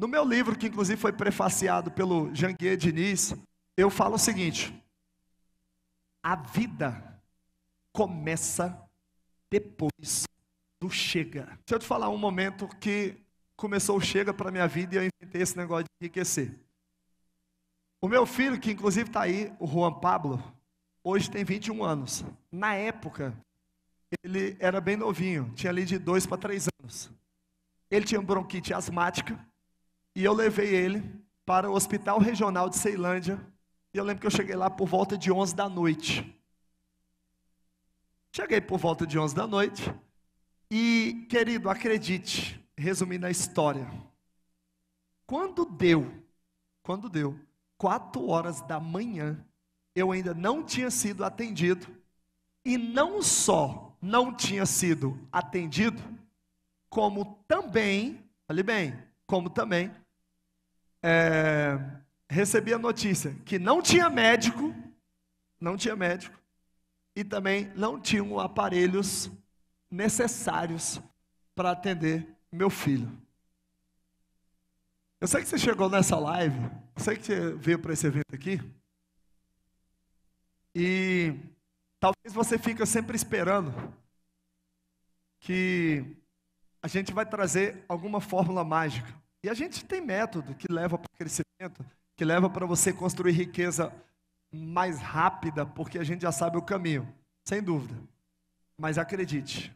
No meu livro, que inclusive foi prefaciado pelo Janguier Diniz, eu falo o seguinte: a vida começa depois do chega. Deixa eu te falar um momento que começou o chega para minha vida e eu inventei esse negócio de enriquecer. O meu filho, que inclusive está aí, o Juan Pablo, hoje tem 21 anos. Na época, ele era bem novinho, tinha ali de 2 para 3 anos. Ele tinha bronquite asmática e eu levei ele para o Hospital Regional de Ceilândia. E eu lembro que eu cheguei lá por volta de 11 da noite. Cheguei por volta de 11 da noite. E, querido, acredite, resumindo a história. Quando deu, quando deu, 4 horas da manhã, eu ainda não tinha sido atendido. E não só não tinha sido atendido, como também, olhe bem, como também é, recebi a notícia que não tinha médico, não tinha médico, e também não tinham aparelhos necessários para atender meu filho. Eu sei que você chegou nessa live, eu sei que você veio para esse evento aqui, e talvez você fica sempre esperando que a gente vai trazer alguma fórmula mágica. E a gente tem método que leva para o crescimento, que leva para você construir riqueza mais rápida, porque a gente já sabe o caminho, sem dúvida. Mas acredite,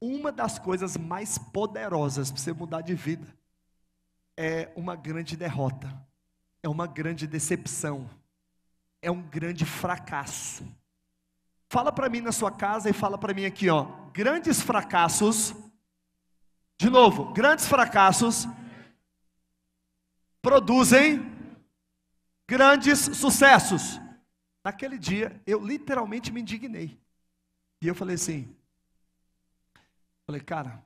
uma das coisas mais poderosas para você mudar de vida é uma grande derrota, é uma grande decepção, é um grande fracasso. Fala para mim na sua casa e fala para mim aqui, ó, grandes fracassos de novo, grandes fracassos produzem grandes sucessos. Naquele dia, eu literalmente me indignei. E eu falei assim: falei, cara,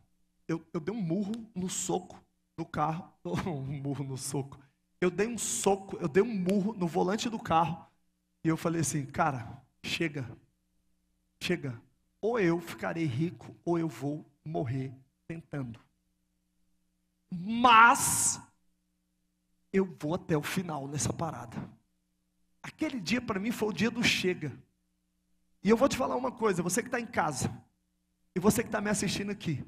eu, eu dei um murro no soco do carro, um murro no soco. Eu dei um soco, eu dei um murro no volante do carro. E eu falei assim, cara, chega, chega. Ou eu ficarei rico, ou eu vou morrer tentando. Mas eu vou até o final nessa parada. Aquele dia para mim foi o dia do chega. E eu vou te falar uma coisa, você que está em casa e você que está me assistindo aqui.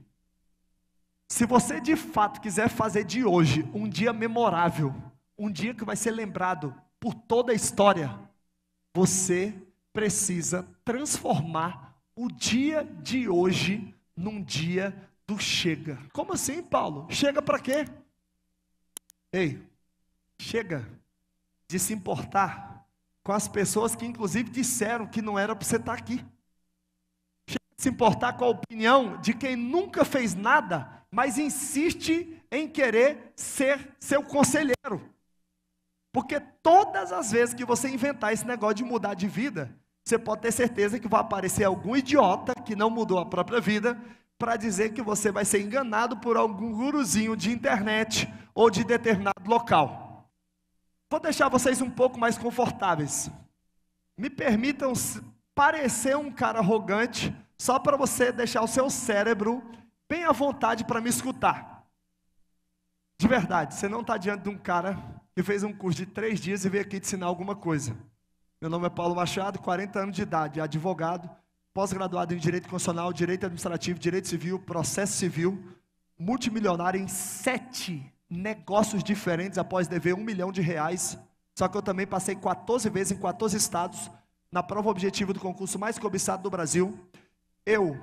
Se você de fato quiser fazer de hoje um dia memorável, um dia que vai ser lembrado por toda a história, você precisa transformar o dia de hoje num dia do chega. Como assim, Paulo? Chega para quê? Ei, chega de se importar com as pessoas que, inclusive, disseram que não era para você estar tá aqui. Chega de se importar com a opinião de quem nunca fez nada, mas insiste em querer ser seu conselheiro. Porque todas as vezes que você inventar esse negócio de mudar de vida, você pode ter certeza que vai aparecer algum idiota que não mudou a própria vida para dizer que você vai ser enganado por algum guruzinho de internet ou de determinado local. Vou deixar vocês um pouco mais confortáveis. Me permitam parecer um cara arrogante, só para você deixar o seu cérebro bem à vontade para me escutar. De verdade, você não está diante de um cara que fez um curso de três dias e veio aqui te ensinar alguma coisa. Meu nome é Paulo Machado, 40 anos de idade, advogado, pós-graduado em Direito Constitucional, Direito Administrativo, Direito Civil, Processo Civil, multimilionário em sete negócios diferentes após dever um milhão de reais. Só que eu também passei 14 vezes em 14 estados na prova objetiva do concurso mais cobiçado do Brasil. Eu,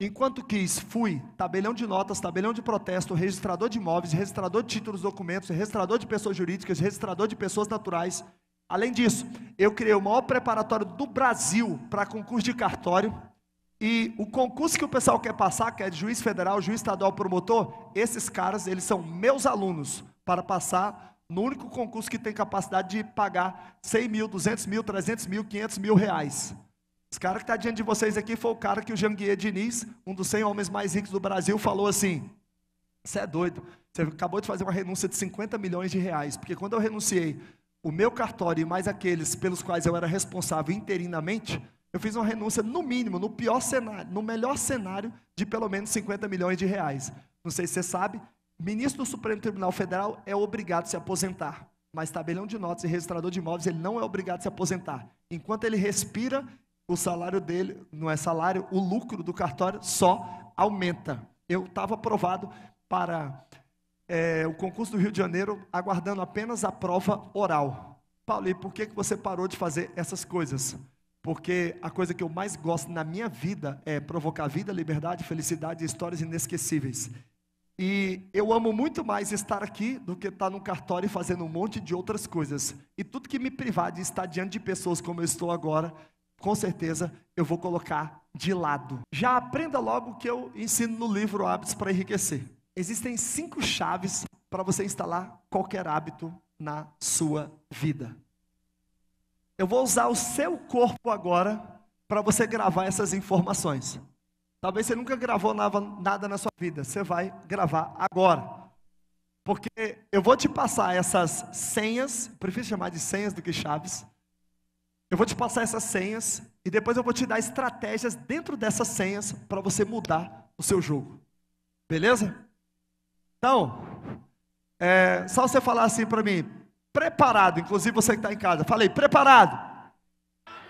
enquanto quis, fui tabelião de notas, tabelião de protesto, registrador de imóveis, registrador de títulos, documentos, registrador de pessoas jurídicas, registrador de pessoas naturais, Além disso, eu criei o maior preparatório do Brasil para concurso de cartório. E o concurso que o pessoal quer passar, que é de juiz federal, juiz estadual, promotor, esses caras, eles são meus alunos para passar no único concurso que tem capacidade de pagar 100 mil, 200 mil, 300 mil, 500 mil reais. Esse cara que está diante de vocês aqui foi o cara que o Jean-Guier Diniz, um dos 100 homens mais ricos do Brasil, falou assim, você é doido, você acabou de fazer uma renúncia de 50 milhões de reais, porque quando eu renunciei o meu cartório e mais aqueles pelos quais eu era responsável interinamente, eu fiz uma renúncia no mínimo, no pior cenário, no melhor cenário, de pelo menos 50 milhões de reais. Não sei se você sabe, ministro do Supremo Tribunal Federal é obrigado a se aposentar, mas tabelião de notas e registrador de imóveis, ele não é obrigado a se aposentar. Enquanto ele respira, o salário dele, não é salário, o lucro do cartório só aumenta. Eu estava aprovado para é, o concurso do Rio de Janeiro aguardando apenas a prova oral. Paulo, e por que, que você parou de fazer essas coisas? Porque a coisa que eu mais gosto na minha vida é provocar vida, liberdade, felicidade e histórias inesquecíveis. E eu amo muito mais estar aqui do que estar no cartório fazendo um monte de outras coisas. E tudo que me privar de estar diante de pessoas como eu estou agora, com certeza eu vou colocar de lado. Já aprenda logo o que eu ensino no livro Hábitos para Enriquecer. Existem cinco chaves para você instalar qualquer hábito na sua vida. Eu vou usar o seu corpo agora para você gravar essas informações. Talvez você nunca gravou nada na sua vida, você vai gravar agora. Porque eu vou te passar essas senhas, prefiro chamar de senhas do que chaves. Eu vou te passar essas senhas e depois eu vou te dar estratégias dentro dessas senhas para você mudar o seu jogo. Beleza? Então, é, só você falar assim para mim, preparado, inclusive você que está em casa, falei, preparado.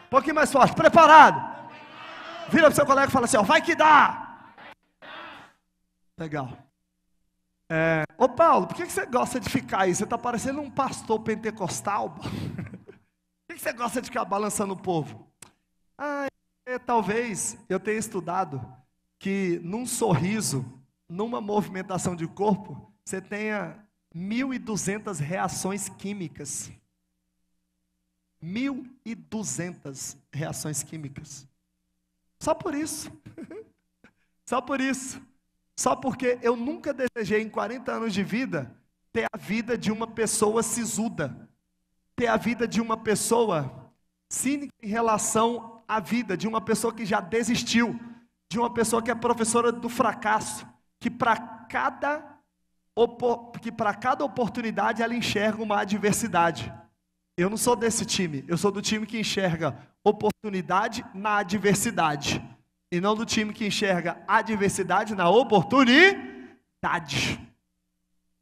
Um pouquinho mais forte, preparado. Vira para o seu colega e fala assim, ó, vai que dá. Legal. É, ô Paulo, por que, você gosta de ficar aí? Você está parecendo um pastor pentecostal. por que, que você gosta de ficar balançando o povo? Ah, é, talvez eu tenha estudado que num sorriso numa movimentação de corpo, você tenha 1.200 reações químicas. 1.200 reações químicas. Só por isso. Só por isso. Só porque eu nunca desejei em 40 anos de vida ter a vida de uma pessoa sisuda, ter a vida de uma pessoa cínica em relação à vida, de uma pessoa que já desistiu, de uma pessoa que é professora do fracasso, que para cada que para cada oportunidade ela enxerga uma adversidade. Eu não sou desse time, eu sou do time que enxerga oportunidade na adversidade e não do time que enxerga adversidade na oportunidade.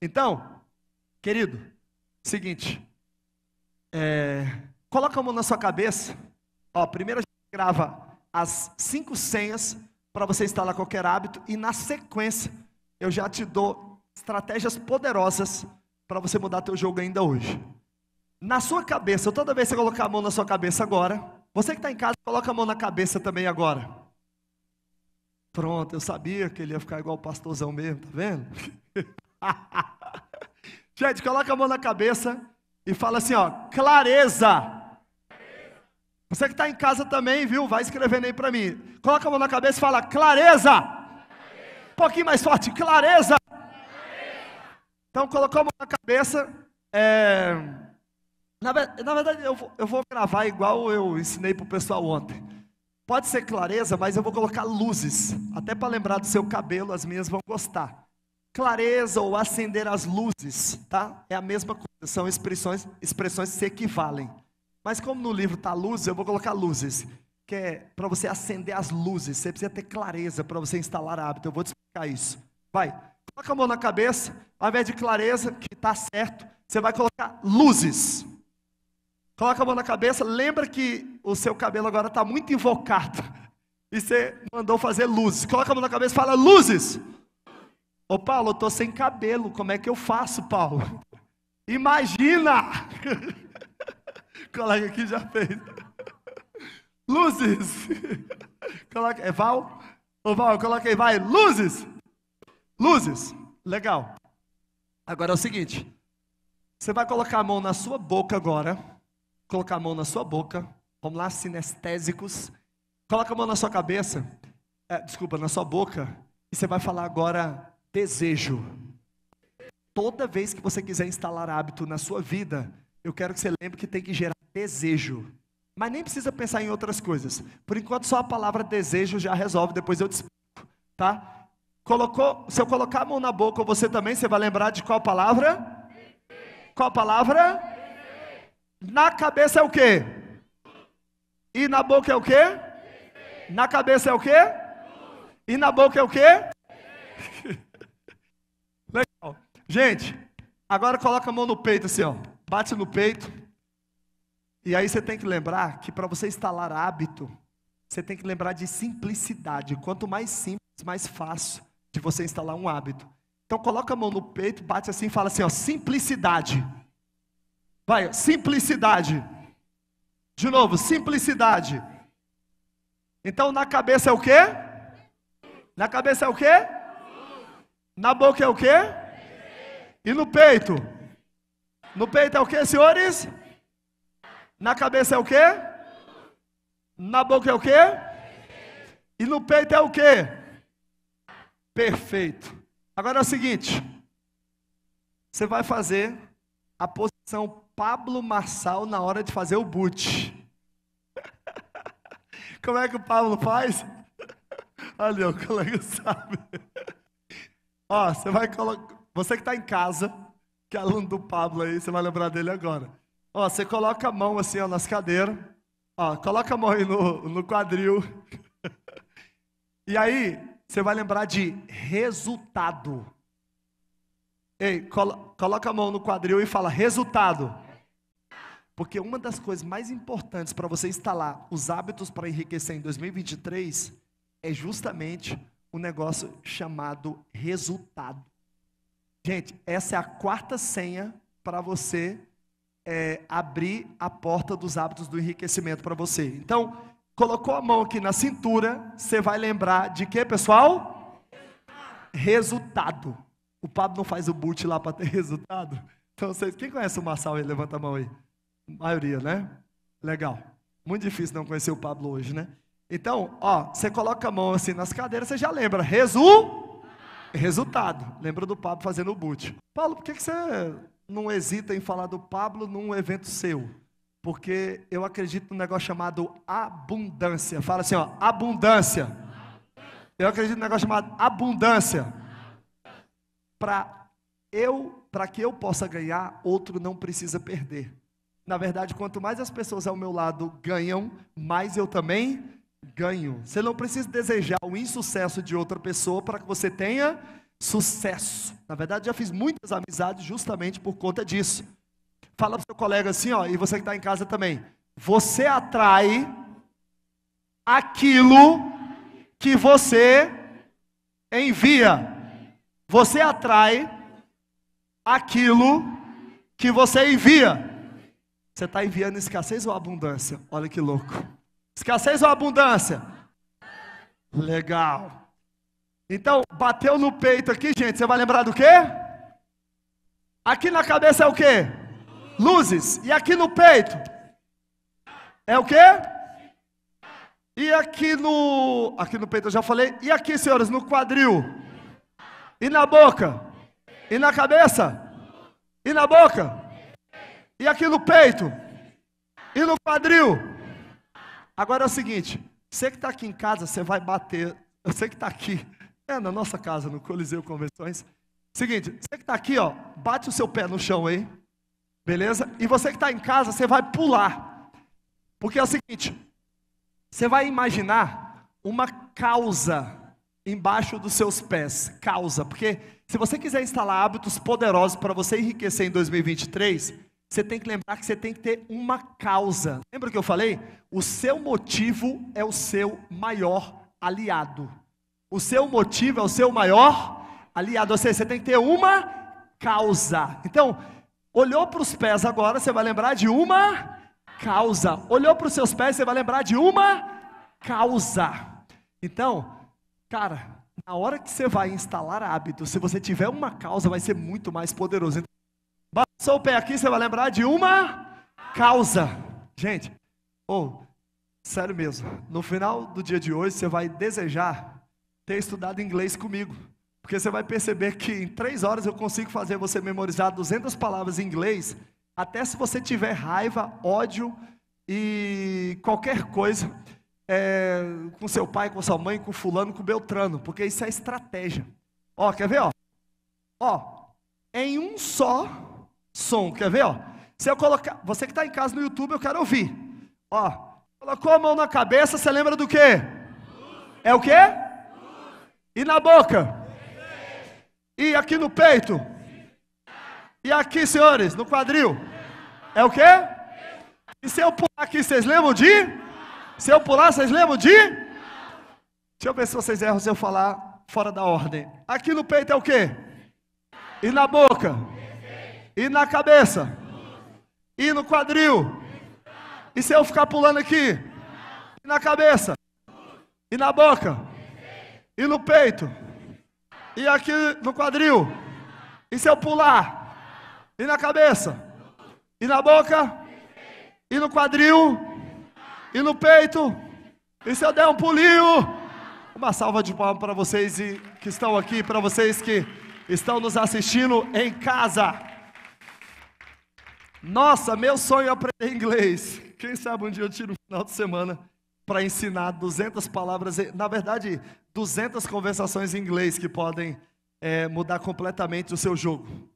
Então, querido, seguinte, é, coloca a mão na sua cabeça. Ó, primeiro a gente grava as cinco senhas para você instalar qualquer hábito e na sequência eu já te dou estratégias poderosas para você mudar teu jogo ainda hoje. Na sua cabeça, toda vez que você colocar a mão na sua cabeça agora, você que está em casa, coloca a mão na cabeça também agora. Pronto, eu sabia que ele ia ficar igual o pastorzão mesmo, tá vendo? Gente, coloca a mão na cabeça e fala assim, ó, clareza. Você que está em casa também, viu? Vai escrevendo aí para mim. Coloca a mão na cabeça e fala: clareza. Um pouquinho mais forte: clareza. Então, colocou a mão na cabeça. É... Na, na, verdade, eu vou, eu vou gravar igual eu ensinei para o pessoal ontem. Pode ser clareza, mas eu vou colocar luzes. Até para lembrar do seu cabelo, as minhas vão gostar. Clareza ou acender as luzes, tá? É a mesma coisa, são expressões, expressões que se equivalem. Mas como no livro está luzes, eu vou colocar luzes. Que é para você acender as luzes. Você precisa ter clareza para você instalar hábito. Eu vou te explicar isso. Vai. Coloca a mão na cabeça. Ao invés de clareza, que está certo, você vai colocar luzes. Coloca a mão na cabeça. Lembra que o seu cabelo agora está muito invocado. E você mandou fazer luzes. Coloca a mão na cabeça e fala: luzes. Ô Paulo, eu estou sem cabelo. Como é que eu faço, Paulo? Imagina! colega aqui já fez. Luzes. Coloca, é Val? Ô Val, coloca aí, vai. Luzes. Luzes. Legal. Agora é o seguinte. Você vai colocar a mão na sua boca agora. Colocar a mão na sua boca. Vamos lá, sinestésicos. Coloca a mão na sua cabeça. É, desculpa, na sua boca. E você vai falar agora desejo. Toda vez que você quiser instalar hábito na sua vida, eu quero que você lembre que tem que gerar desejo. Mas nem precisa pensar em outras coisas. Por enquanto, só a palavra desejo já resolve, depois eu te explico, tá? Colocou, se eu colocar a mão na boca, você também, você vai lembrar de qual palavra? Qual palavra? Na cabeça é o quê? E na boca é o quê? Na cabeça é o quê? E na boca é o quê? Legal. Gente, agora coloca a mão no peito assim, ó. Bate no peito. E aí você tem que lembrar que para você instalar hábito, você tem que lembrar de simplicidade. Quanto mais simples, mais fácil de você instalar um hábito. Então coloca a mão no peito, bate assim e fala assim, ó, simplicidade. Vai, simplicidade. De novo, simplicidade. Então na cabeça é o quê? Na cabeça é o quê? Na boca é o quê? E no peito? No peito é o quê, senhores? Na cabeça é o quê? Na boca é o quê? E no peito é o quê? Perfeito. Agora é o seguinte: você vai fazer a posição Pablo Marçal na hora de fazer o boot. Como é que o Pablo faz? Olha, o colega sabe. Ó, você vai colocar. Você que está em casa, que é aluno do Pablo aí, você vai lembrar dele agora. Ó, você coloca a mão assim ó, nas cadeiras. Ó, coloca a mão aí no, no quadril. e aí, você vai lembrar de resultado. Ei, colo, coloca a mão no quadril e fala resultado. Porque uma das coisas mais importantes para você instalar os hábitos para enriquecer em 2023 é justamente um negócio chamado resultado. Gente, essa é a quarta senha para você é, abrir a porta dos hábitos do enriquecimento para você. Então, colocou a mão aqui na cintura, você vai lembrar de quê, pessoal? Resultado. O Pablo não faz o boot lá para ter resultado. Então, vocês, quem conhece o Marçal aí? Levanta a mão aí. A maioria, né? Legal. Muito difícil não conhecer o Pablo hoje, né? Então, ó, você coloca a mão assim nas cadeiras, você já lembra. Resu... Resultado. Lembra do Pablo fazendo o boot. Paulo, por que, que você não hesita em falar do Pablo num evento seu, porque eu acredito num negócio chamado abundância. Fala assim, ó, abundância. Eu acredito num negócio chamado abundância. Para eu, para que eu possa ganhar, outro não precisa perder. Na verdade, quanto mais as pessoas ao meu lado ganham, mais eu também ganho. Você não precisa desejar o insucesso de outra pessoa para que você tenha sucesso. Na verdade, já fiz muitas amizades justamente por conta disso. Fala para o seu colega assim, ó, e você que está em casa também. Você atrai aquilo que você envia. Você atrai aquilo que você envia. Você está enviando escassez ou abundância? Olha que louco. Escassez ou abundância? Legal. Então, bateu no peito aqui, gente, você vai lembrar do quê? Aqui na cabeça é o quê? Luzes. E aqui no peito? É o quê? E aqui no. Aqui no peito eu já falei. E aqui, senhoras, no quadril? E na boca? E na cabeça? E na boca? E aqui no peito? E no quadril? Agora é o seguinte: você que está aqui em casa, você vai bater. Eu sei que está aqui. É, na nossa casa, no Coliseu Convenções. Seguinte, você que está aqui, ó, bate o seu pé no chão aí, beleza? E você que está em casa, você vai pular. Porque é o seguinte, você vai imaginar uma causa embaixo dos seus pés, causa, porque se você quiser instalar hábitos poderosos para você enriquecer em 2023, você tem que lembrar que você tem que ter uma causa. Lembra que eu falei? O seu motivo é o seu maior aliado. O seu motivo é o seu maior aliado. Ou seja, você tem que ter uma causa. Então, olhou para os pés agora, você vai lembrar de uma causa. Olhou para os seus pés, você vai lembrar de uma causa. Então, cara, na hora que você vai instalar hábitos, se você tiver uma causa, vai ser muito mais poderoso. Então, Passou o pé aqui, você vai lembrar de uma causa. Gente, ou oh, sério mesmo, no final do dia de hoje você vai desejar ter estudado inglês comigo. Porque você vai perceber que em três horas eu consigo fazer você memorizar 200 palavras em inglês, até se você tiver raiva, ódio e qualquer coisa é, com seu pai, com sua mãe, com fulano, com beltrano, porque isso é estratégia. Ó, quer ver, ó? Ó, em um só som, quer ver, ó? Se eu colocar, você que está em casa no YouTube, eu quero ouvir. Ó, colocou a mão na cabeça, você lembra do quê? É o quê? E na boca? E aqui no peito? E aqui, senhores, no quadril? É o quê? E se eu pular aqui, vocês lembram de? Se eu pular, vocês lembram de? Deixa eu ver se vocês erram se eu falar fora da ordem. Aqui no peito é o quê? E na boca? E na cabeça? E no quadril? E se eu ficar pulando aqui? E na cabeça? E na boca? E no peito? E aqui no quadril? E se eu pular? E na cabeça? E na boca? E no quadril? E no peito? E se eu der um pulinho? Uma salva de palmas para vocês que estão aqui, para vocês que estão nos assistindo em casa. Nossa, meu sonho é aprender inglês. Quem sabe um dia eu tiro um final de semana para ensinar 200 palavras, na verdade, 200 conversações em inglês que podem é, mudar completamente o seu jogo.